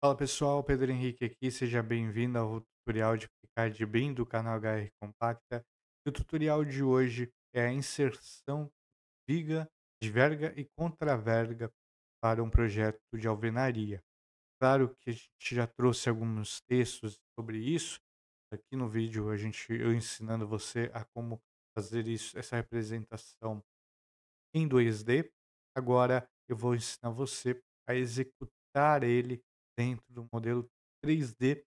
Fala pessoal, Pedro Henrique aqui, seja bem-vindo ao tutorial de aplicar de BIM do canal HR Compacta. o tutorial de hoje é a inserção viga, de verga e contraverga para um projeto de alvenaria. Claro que a gente já trouxe alguns textos sobre isso. Aqui no vídeo a gente eu ensinando você a como fazer isso, essa representação em 2D. Agora eu vou ensinar você a executar ele dentro do modelo 3D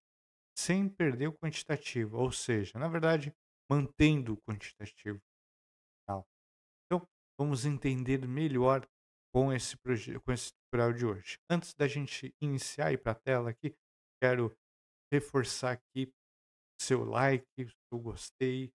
sem perder o quantitativo, ou seja, na verdade, mantendo o quantitativo. Então, vamos entender melhor com esse com esse tutorial de hoje. Antes da gente iniciar e para a tela aqui, quero reforçar aqui seu like, seu gostei,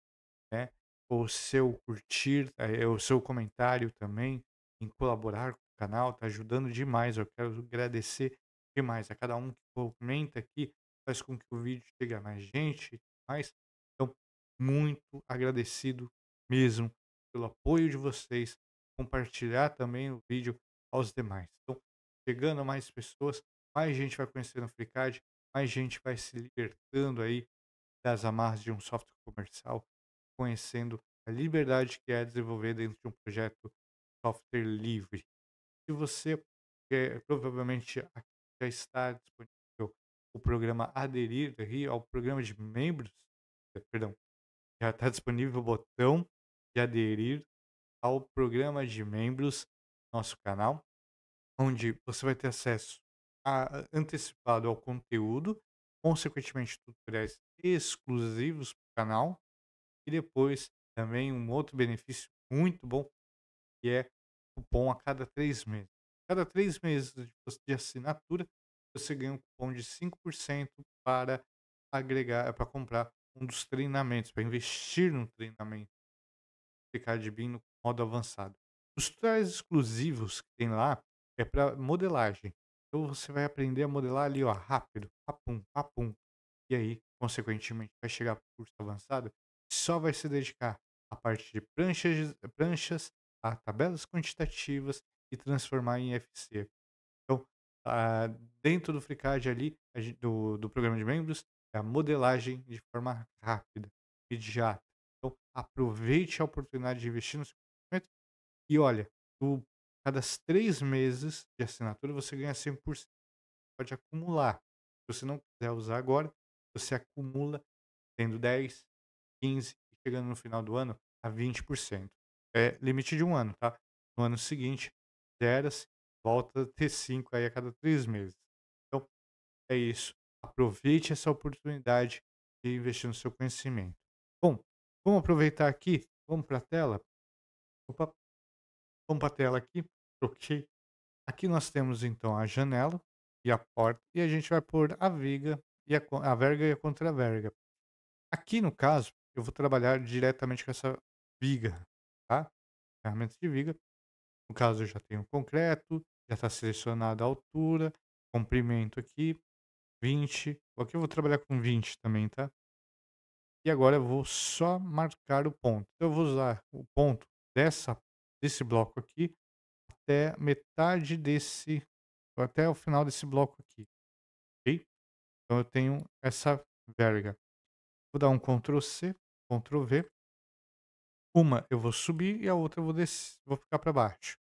né? O seu curtir, eh, o seu comentário também, em colaborar com o canal, tá ajudando demais. Eu quero agradecer demais. A é cada um que comenta aqui faz com que o vídeo chegue a mais gente e mais. Então, muito agradecido mesmo pelo apoio de vocês. Compartilhar também o vídeo aos demais. Então, chegando a mais pessoas, mais gente vai conhecendo o FreeCAD, mais gente vai se libertando aí das amarras de um software comercial, conhecendo a liberdade que é desenvolver dentro de um projeto software livre. Se você quer provavelmente já está disponível o programa Aderir aqui ao programa de membros, eh, perdão, já está disponível o botão de aderir ao programa de membros nosso canal, onde você vai ter acesso a, eh, antecipado ao conteúdo, consequentemente tutoriais exclusivos para o canal e depois também um outro benefício muito bom que é cupom a cada três meses. Cada três meses de assinatura, você ganha um cupom de 5% para agregar, para comprar um dos treinamentos, para investir no treinamento. Ficar de BIM no modo avançado. Os tutoriais exclusivos que tem lá é para modelagem. Então você vai aprender a modelar ali, ó, rápido, papum, papum. E aí, consequentemente, vai chegar para o curso avançado, só vai se dedicar à parte de pranchas, pranchas a tabelas quantitativas, e transformar em FC. Então, ah, dentro do FreeCAD ali, a, do, do programa de membros, é a modelagem de forma rápida, e imediata. Então, aproveite a oportunidade de investir no seu conhecimento e olha, do, cada três meses de assinatura você ganha 100%. Pode acumular. Se você não quiser usar agora, você acumula tendo 10, 15 e chegando no final do ano a 20%. É limite de um ano, tá? No ano seguinte, volta a ter 5 aí a cada 3 meses. Então, é isso. Aproveite essa oportunidade de investir no seu conhecimento. Bom, vamos aproveitar aqui, vamos para a tela. Opa, vamos para a tela aqui, troquei. Aqui nós temos então a janela e a porta e a gente vai pôr a viga e a, a verga e a contraverga. Aqui no caso, eu vou trabalhar diretamente com essa viga, tá? Ferramenta de viga. No caso, eu já tenho concreto, já está selecionada a altura, comprimento aqui, 20. Aqui eu vou trabalhar com 20 também, tá? E agora eu vou só marcar o ponto. Então, eu vou usar o ponto dessa, desse bloco aqui até metade desse, até o final desse bloco aqui. Ok? Então, eu tenho essa verga. Vou dar um Ctrl C, Ctrl V. Uma eu vou subir e a outra eu vou descer, vou ficar para baixo.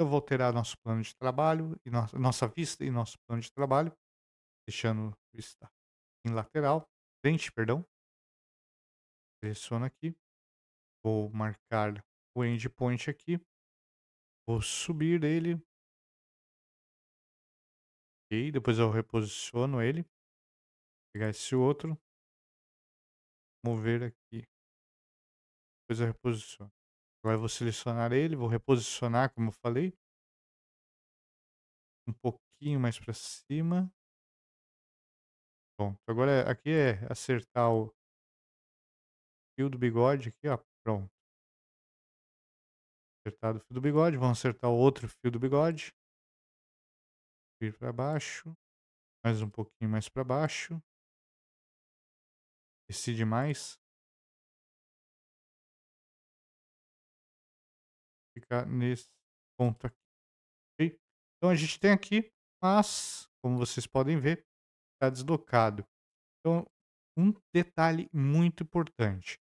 Eu vou alterar nosso plano de trabalho e nossa, nossa vista e nosso plano de trabalho, deixando vista em lateral, frente, perdão. Seleciono aqui. Vou marcar o endpoint aqui. Vou subir ele. Ok, depois eu reposiciono ele. Vou pegar esse outro. Mover aqui depois eu reposiciono. Agora eu vou selecionar ele, vou reposicionar, como eu falei. Um pouquinho mais para cima. Pronto, agora aqui é acertar o fio do bigode aqui, ó, pronto. Acertado o fio do bigode, vamos acertar o outro fio do bigode. Vir para baixo, mais um pouquinho mais para baixo. Decide mais. ficar nesse ponto aqui. Okay? Então a gente tem aqui, mas como vocês podem ver, está deslocado. Então, um detalhe muito importante.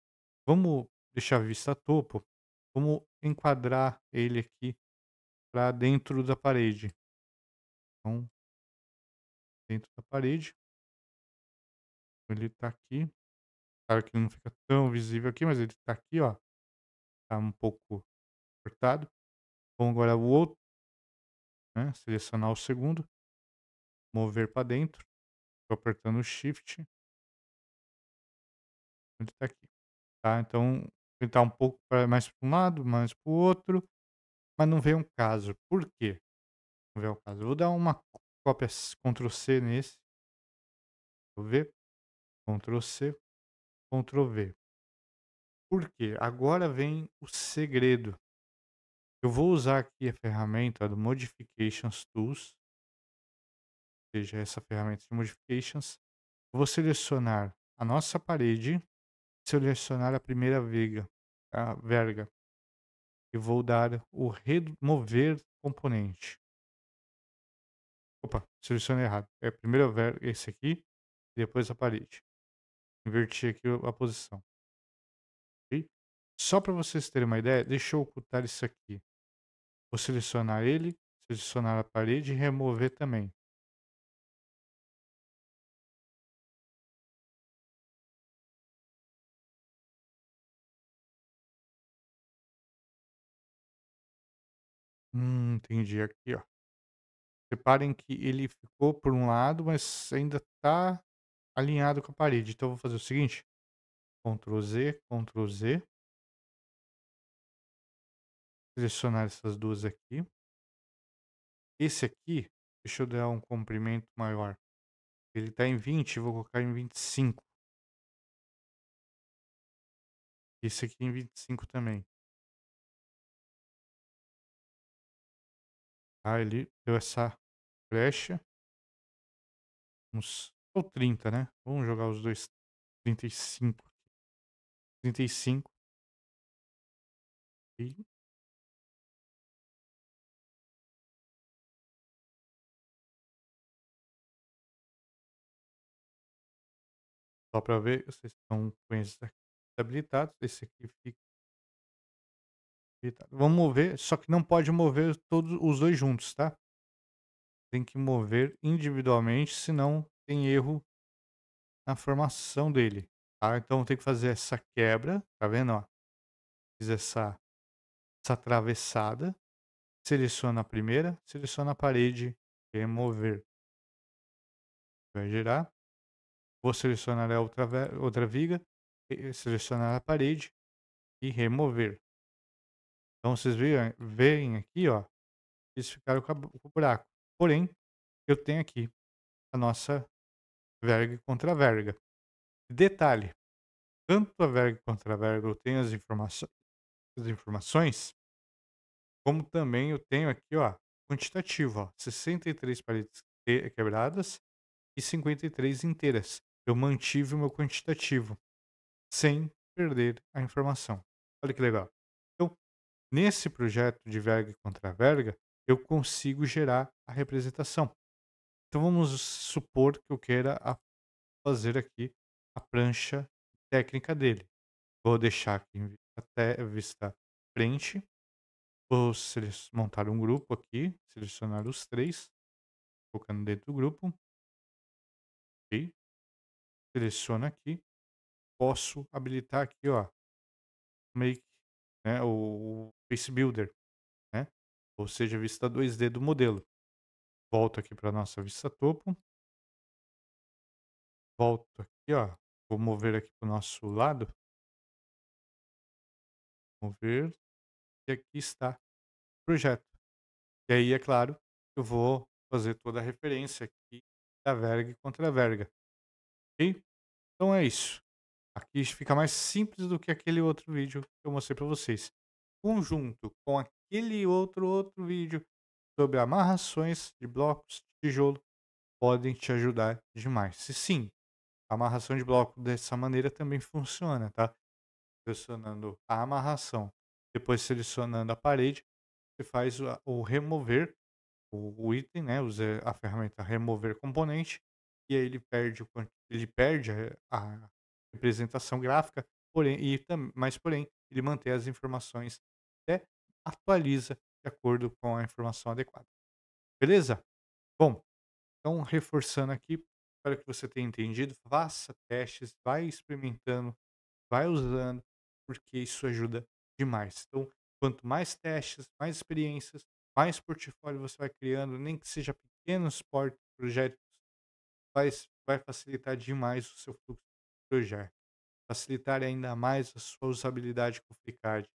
Vamos deixar a vista topo, vamos enquadrar ele aqui para dentro da parede. Então, dentro da parede. Ele está aqui. Claro que não fica tão visível aqui, mas ele está aqui, ó. Está um pouco cortado. Vamos agora o outro, né? selecionar o segundo, mover para dentro. apertando o Shift. Ele está aqui. Tá? Então, tentar tá um pouco pra, mais para um lado, mais para o outro. Mas não vem um caso. Por quê? Não vem um caso. Eu vou dar uma cópia Ctrl C nesse. vou ver Ctrl C. Ctrl V. Por quê? Agora vem o segredo. Eu vou usar aqui a ferramenta do Modifications Tools, ou seja, essa ferramenta de Modifications. vou selecionar a nossa parede, selecionar a primeira viga, a verga, e vou dar o remover componente. Opa, selecionei errado. É a primeira verga, esse aqui, depois a parede. Inverti aqui a posição. Só para vocês terem uma ideia, deixa eu ocultar isso aqui. Vou selecionar ele, selecionar a parede e remover também. Hum, entendi aqui, ó. Reparem que ele ficou por um lado, mas ainda está alinhado com a parede. Então, eu vou fazer o seguinte. Ctrl Z, Ctrl Z selecionar essas duas aqui. Esse aqui, deixa eu dar um comprimento maior. Ele está em 20, vou colocar em 25. Esse aqui em 25 também. Ah, ele deu essa brecha. Uns, ou 30, né? Vamos jogar os dois 35. 35. E Só para ver, se estão com esses habilitados. Esse aqui fica habilitado. Vamos mover, só que não pode mover todos os dois juntos, tá? Tem que mover individualmente, senão tem erro na formação dele. Tá? Então tem que fazer essa quebra, tá vendo? Ó? Fiz essa, essa atravessada. Seleciona a primeira, seleciona a parede, remover. Vai girar. Vou selecionar a outra, outra viga, selecionar a parede e remover. Então vocês veem, veem aqui, ó, eles ficaram com, o buraco. Porém, eu tenho aqui a nossa verga contra verga. Detalhe, tanto a verga contra a verga eu tenho as, informaço as informações, como também eu tenho aqui, ó, quantitativo, ó, 63 paredes quebradas e 53 inteiras eu mantive o meu quantitativo sem perder a informação. Olha que legal. Então, nesse projeto de verga contra verga, eu consigo gerar a representação. Então, vamos supor que eu queira fazer aqui a prancha técnica dele. Vou deixar aqui em vista, vista frente. Vou montar um grupo aqui, selecionar os três, colocando dentro do grupo. Ok, seleciono aqui, posso habilitar aqui, ó, Make, né, o Face Builder, né, ou seja, a vista 2D do modelo. Volto aqui para nossa vista topo, volto aqui, ó, vou mover aqui para o nosso lado, mover, e aqui está o projeto. E aí, é claro, eu vou fazer toda a referência aqui da verga contra a verga. Então é isso. Aqui fica mais simples do que aquele outro vídeo que eu mostrei para vocês. Conjunto com aquele outro outro vídeo sobre amarrações de blocos de tijolo podem te ajudar demais. Se sim, a amarração de bloco dessa maneira também funciona, tá? Selecionando a amarração, depois selecionando a parede, você faz o remover o, item, né? Usa a ferramenta remover componente e aí ele perde, ele perde a representação gráfica, porém, e, mas porém ele mantém as informações até né, atualiza de acordo com a informação adequada. Beleza? Bom, então reforçando aqui, espero que você tenha entendido, faça testes, vai experimentando, vai usando, porque isso ajuda demais. Então, quanto mais testes, mais experiências, mais portfólio você vai criando, nem que seja pequenos projetos vai facilitar demais o seu fluxo de projeto, facilitar ainda mais a sua usabilidade com o Flicard.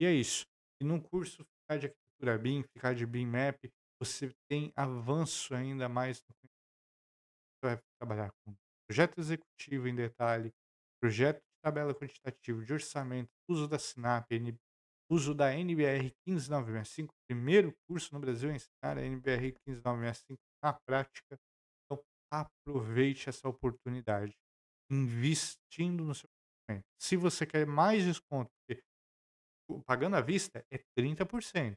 E é isso. E num curso de é Arquitetura BIM, de BIM Map, você tem avanço ainda mais no Você vai trabalhar com projeto executivo em detalhe, projeto de tabela quantitativa de orçamento, uso da SINAP, uso da NBR 15965, primeiro curso no Brasil a ensinar a NBR 15965 na prática aproveite essa oportunidade investindo no seu conhecimento. Se você quer mais desconto, pagando à vista é 30%.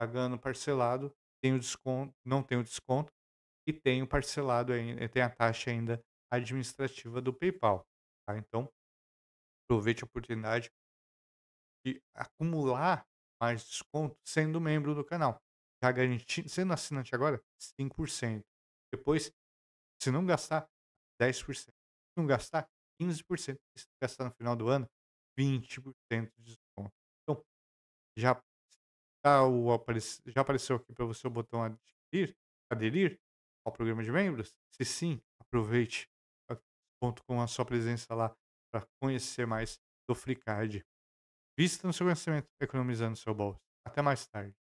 Pagando parcelado, tem o desconto, não tem o desconto e tem o parcelado ainda, eh, tem a taxa ainda administrativa do PayPal. Tá? Então, aproveite a oportunidade de acumular mais desconto sendo membro do canal. Já garantindo, sendo assinante agora, 5%. Depois se não gastar 10%, se não gastar 15%, se gastar no final do ano, 20% de desconto. Então, já, tá o, já apareceu aqui para você o botão adquirir, aderir ao programa de membros? Se sim, aproveite. Conto com a sua presença lá para conhecer mais do FreeCard. Vista no seu conhecimento, economizando seu bolso. Até mais tarde.